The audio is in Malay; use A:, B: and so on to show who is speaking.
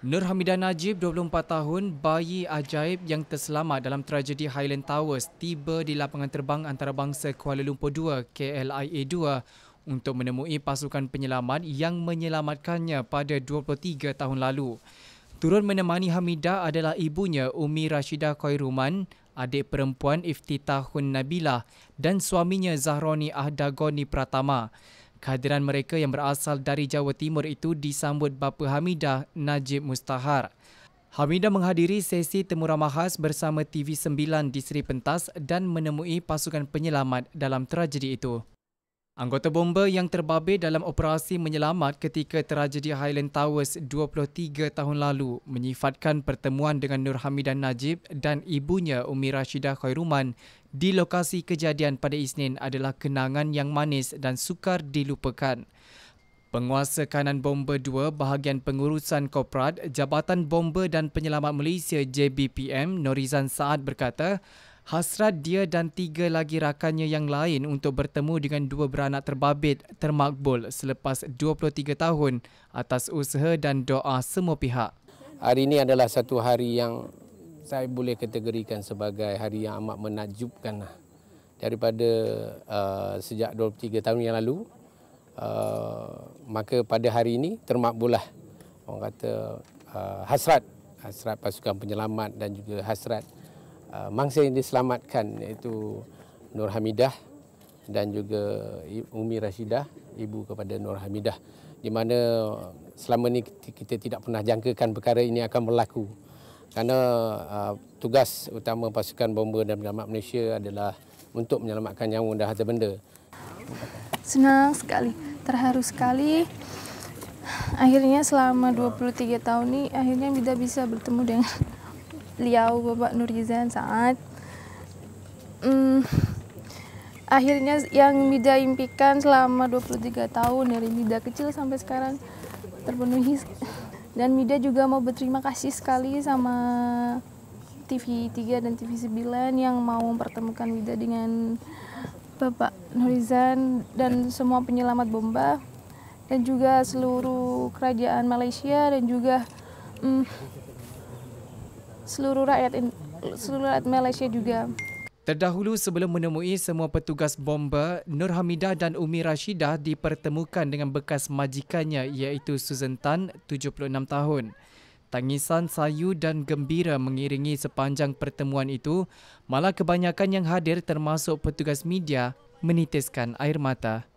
A: Nur Hamidah Najib, 24 tahun, bayi ajaib yang terselamat dalam tragedi Highland Towers tiba di lapangan terbang antarabangsa Kuala Lumpur 2, KLIA 2 untuk menemui pasukan penyelamat yang menyelamatkannya pada 23 tahun lalu. Turun menemani Hamidah adalah ibunya, Umi Rashida Khairuman, adik perempuan Iftitahun Nabila dan suaminya Zahroni Ahdagoni Pratama. Kehadiran mereka yang berasal dari Jawa Timur itu disambut Bapa Hamidah Najib Mustahar. Hamidah menghadiri sesi temu ramah khas bersama TV9 di Seri Pentas dan menemui pasukan penyelamat dalam tragedi itu. Anggota bomba yang terbabit dalam operasi menyelamat ketika tragedi Highland Towers 23 tahun lalu menyifatkan pertemuan dengan Nur Hamidah Najib dan ibunya Umi Rashidah Khairuman di lokasi kejadian pada Isnin adalah kenangan yang manis dan sukar dilupakan. Penguasa kanan bomba 2 bahagian pengurusan Koprad, Jabatan Bomba dan Penyelamat Malaysia JBPM Norizan Saad berkata, hasrat dia dan tiga lagi rakannya yang lain untuk bertemu dengan dua beranak terbabit termakbul selepas 23 tahun atas usaha dan doa semua pihak.
B: Hari ini adalah satu hari yang saya boleh kategorikan sebagai hari yang amat menakjubkan lah. daripada uh, sejak 23 tahun yang lalu uh, maka pada hari ini termakbullah orang kata uh, hasrat hasrat pasukan penyelamat dan juga hasrat Uh, mangsa yang diselamatkan iaitu Nur Hamidah dan juga Umi Rashidah, ibu kepada Nur Hamidah. Di mana uh, selama ini kita tidak pernah jangkakan perkara ini akan berlaku. Kerana uh, tugas utama pasukan bomba dan penyelamat Malaysia adalah untuk menyelamatkan nyawa dan harta benda.
C: Senang sekali, terharu sekali. Akhirnya selama 23 tahun ini, akhirnya Mida bisa bertemu dengan beliau Bapak Nurizan saat um, akhirnya yang Mida impikan selama 23 tahun dari Mida kecil sampai sekarang terpenuhi dan Mida juga mau berterima kasih sekali sama TV3 dan TV9 yang mau mempertemukan Mida dengan Bapak Nurizan dan semua penyelamat bomba dan juga seluruh kerajaan Malaysia dan juga um, seluruh rakyat seluruh rakyat Malaysia juga.
A: Terdahulu sebelum menemui semua petugas bomber, Nur Hamidah dan Umi Rashidah dipertemukan dengan bekas majikannya iaitu Susan Tan, 76 tahun. Tangisan sayu dan gembira mengiringi sepanjang pertemuan itu, malah kebanyakan yang hadir termasuk petugas media menitiskan air mata.